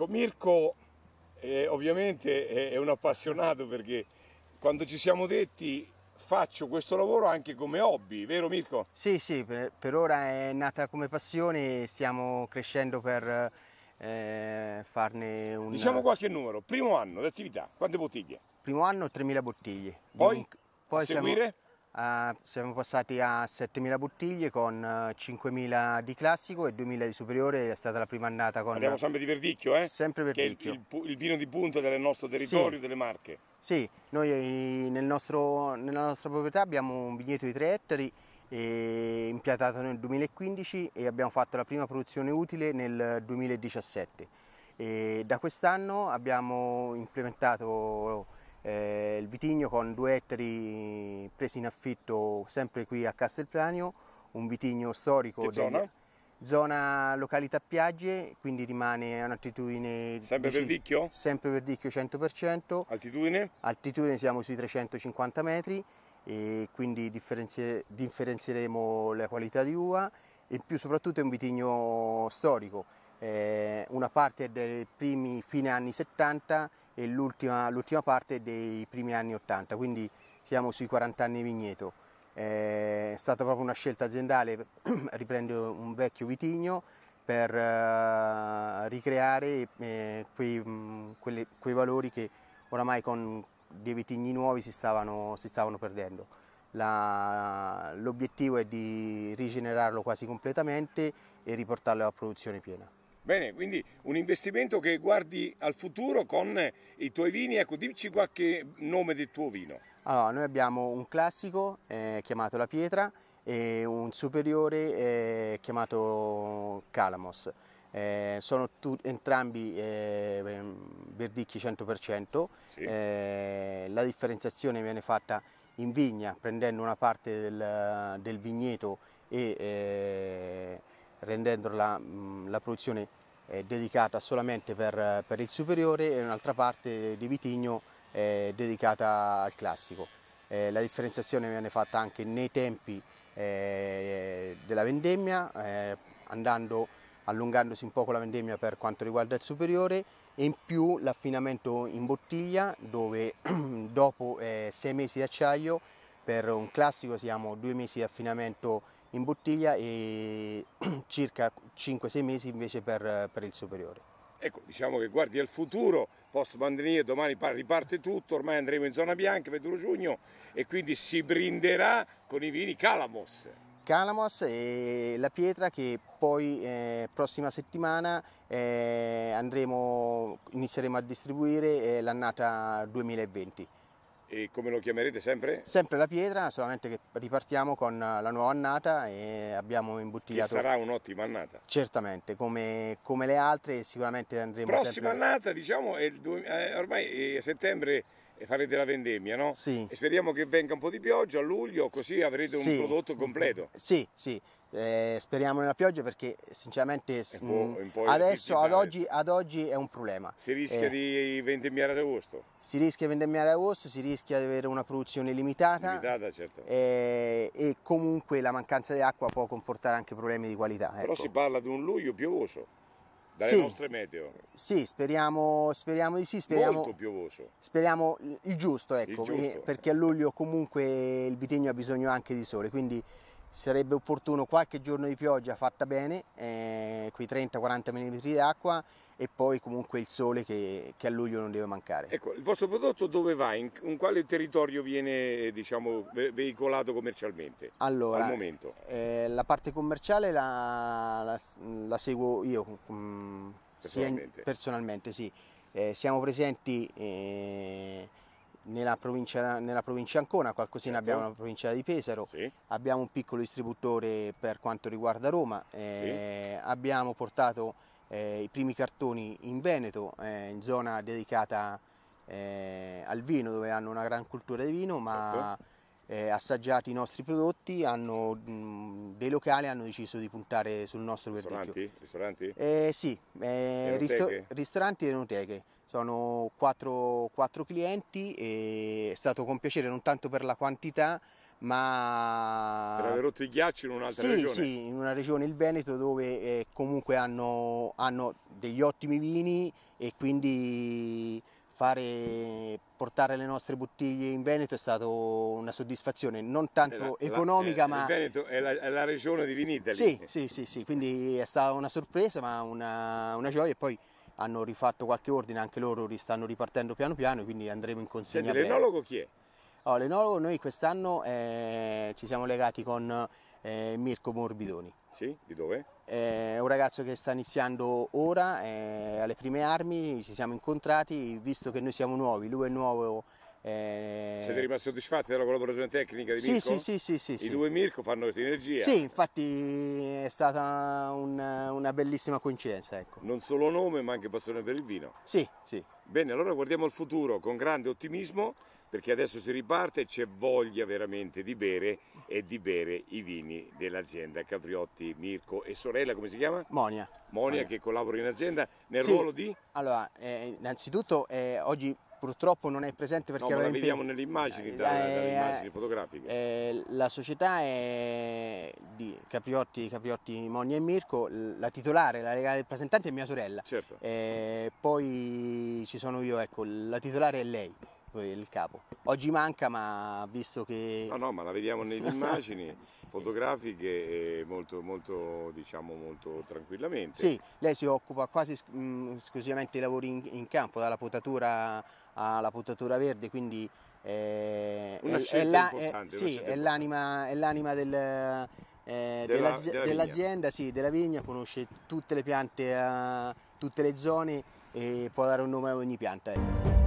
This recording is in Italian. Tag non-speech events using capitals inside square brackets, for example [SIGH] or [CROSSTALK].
Ecco, Mirko eh, ovviamente è, è un appassionato perché quando ci siamo detti faccio questo lavoro anche come hobby, vero Mirko? Sì, sì, per, per ora è nata come passione e stiamo crescendo per eh, farne un... Diciamo qualche numero, primo anno d'attività, quante bottiglie? Primo anno 3.000 bottiglie. Poi? Poi a seguire? Siamo Uh, siamo passati a 7.000 bottiglie con 5.000 eh, di classico e 2.000 di superiore, è stata la prima andata con... Parliamo sempre di Verdicchio, eh? Sempre Verdicchio. Il, il, il, vino di punta del nostro territorio, sì. delle Marche. Sì, noi eh, nel nostro, nella nostra proprietà abbiamo un vigneto di 3 ettari eh, impiantato nel 2015 e abbiamo fatto la prima produzione utile nel 2017. E da quest'anno abbiamo implementato eh, il vitigno con due ettari presi in affitto sempre qui a Castelplanio, un vitigno storico. Che degli... zona? località Piagge, quindi rimane a un'altitudine... Sempre per Dicchio? Sempre per 100%. Altitudine? Altitudine siamo sui 350 metri e quindi differenziere, differenzieremo la qualità di uva e in più soprattutto è un vitigno storico. Eh, una parte dei primi fine anni 70 e l'ultima, parte dei primi anni 80, quindi siamo sui 40 anni vigneto. Eh, è stata proprio una scelta aziendale [CLEARS THROAT] riprendere un vecchio vitigno per eh, ricreare eh, quei, mm, quelle, quei, valori che oramai con dei vitigni nuovi si stavano, si stavano perdendo. l'obiettivo è di rigenerarlo quasi completamente e riportarlo a produzione piena. Bene, quindi un investimento che guardi al futuro con i tuoi vini, ecco, dici qualche nome del tuo vino. Allora, noi abbiamo un classico eh, chiamato La Pietra e un superiore eh, chiamato Calamos. Eh, sono entrambi eh, ehm, verdicchi 100%, sì. eh, la differenziazione viene fatta in vigna prendendo una parte del, del vigneto e eh, rendendo mh, mm, la produzione dedicata solamente per, per, il superiore e un'altra parte di vitigno dedicata al classico. Eh, la differenziazione viene fatta anche nei tempi eh, della vendemmia, eh, andando, allungandosi un poco la vendemmia per quanto riguarda il superiore e in più l'affinamento in bottiglia dove [CLEARS THROAT] dopo sei mesi di acciaio per un classico siamo due mesi di affinamento in bottiglia e [CLEARS THROAT] circa 5-6 mesi invece per, per il superiore. Ecco, diciamo che guardi al futuro, post pandemia, domani riparte tutto, ormai andremo in zona bianca per giugno e quindi si brinderà con i vini Calamos. Calamos è la pietra che poi eh, prossima settimana eh, andremo, inizieremo a distribuire eh, l'annata 2020. E come lo chiamerete sempre? Sempre la pietra, solamente che ripartiamo con la nuova annata e abbiamo imbottigliato... Che sarà un'ottima annata. Certamente, come, come, le altre sicuramente andremo Prossima sempre... annata diciamo è il, eh, ormai è settembre e farete la vendemmia, no? Sì. E speriamo che venga un po' di pioggia a luglio, così avrete sì. un prodotto completo. Sì, sì, eh, speriamo nella pioggia perché sinceramente mh, adesso ad oggi, ad oggi, è un problema. Si rischia eh, di vendemmiare ad agosto? Si rischia di vendemmiare ad agosto, si rischia di avere una produzione limitata. Limitata, certo. Eh, e comunque la mancanza di acqua può comportare anche problemi di qualità. Però ecco. si parla di un luglio piovoso dalle sì, nostre meteo. Sì, speriamo, speriamo di sì. Speriamo, Molto piovoso. Speriamo il giusto, ecco, il giusto. Eh, perché a luglio comunque il vitigno ha bisogno anche di sole, quindi sarebbe opportuno qualche giorno di pioggia fatta bene, eh, quei 30-40 mm d'acqua e poi comunque il sole che, che, a luglio non deve mancare. Ecco, il vostro prodotto dove va? In, in quale territorio viene eh, diciamo, veicolato commercialmente? Allora, al momento? Eh, la parte commerciale la, la, la seguo io mh, personalmente. Sia, personalmente sì. eh, siamo presenti eh, nella, provincia, nella provincia Ancona, qualcosina certo. abbiamo nella provincia di Pesaro, sì. abbiamo un piccolo distributore per quanto riguarda Roma, sì. Eh, abbiamo portato eh, i primi cartoni in Veneto, eh, in zona dedicata eh, al vino, dove hanno una gran cultura di vino, ma certo. Eh, assaggiati i nostri prodotti, hanno, mh, dei locali hanno deciso di puntare sul nostro verdicchio. Ristoranti? Ristoranti? Eh, sì, eh, ristor ristoranti e enoteche. Sono quattro, quattro clienti e è stato con piacere non tanto per la quantità, ma... Per aver rotto i ghiacci in un'altra sì, regione? Sì, in una regione, il Veneto, dove eh, comunque hanno, hanno, degli ottimi vini e quindi fare, portare le nostre bottiglie in Veneto è stata una soddisfazione, non tanto la, economica la, eh, ma... Il Veneto è la, è la regione di Vinitali? Sì, sì, sì, sì, quindi è stata una sorpresa ma una, una gioia e poi hanno rifatto qualche ordine, anche loro stanno ripartendo piano piano, quindi andremo in consegna. Senti, l'enologo chi è? Allora, oh, l'enologo noi quest'anno eh, ci siamo legati con eh, Mirko Morbidoni. Sì, di dove? È eh, un ragazzo che sta iniziando ora, eh, alle prime armi, ci siamo incontrati, visto che noi siamo nuovi, lui è nuovo eh... Siete rimasti soddisfatti della collaborazione tecnica di sì, Mirko? Sì, sì, sì, sì. I sì. due Mirko fanno sinergia. Sì, infatti è stata una, una bellissima coincidenza. Ecco. Non solo nome, ma anche passione per il vino. Sì, sì. Bene, allora guardiamo il futuro con grande ottimismo perché adesso si riparte e c'è voglia veramente di bere e di bere i vini dell'azienda Capriotti, Mirko e sorella, come si chiama? Monia. Monia, che collabora in azienda nel sì. ruolo di? Allora, eh, innanzitutto eh, oggi purtroppo non è presente perché... No, ma la vediamo nelle immagini, eh, dalle, eh, immagini fotografiche. Eh, la società è di Capriotti, Capriotti, Monia e Mirko, la titolare, la legale rappresentante è mia sorella. Certo. Eh, poi ci sono io, ecco, la titolare è lei il capo. Oggi manca, ma visto che... No, no, ma la vediamo nelle [LAUGHS] immagini fotografiche molto, molto, diciamo, molto tranquillamente. Sì, lei si occupa quasi mm, esclusivamente dei lavori in, in, campo, dalla potatura alla potatura verde, quindi eh, è, è, la, è, sì, è l'anima, del, eh, dell'azienda, della, dell sì, della vigna, conosce tutte le piante, eh, tutte le zone e può dare un nome a ogni pianta. Ecco.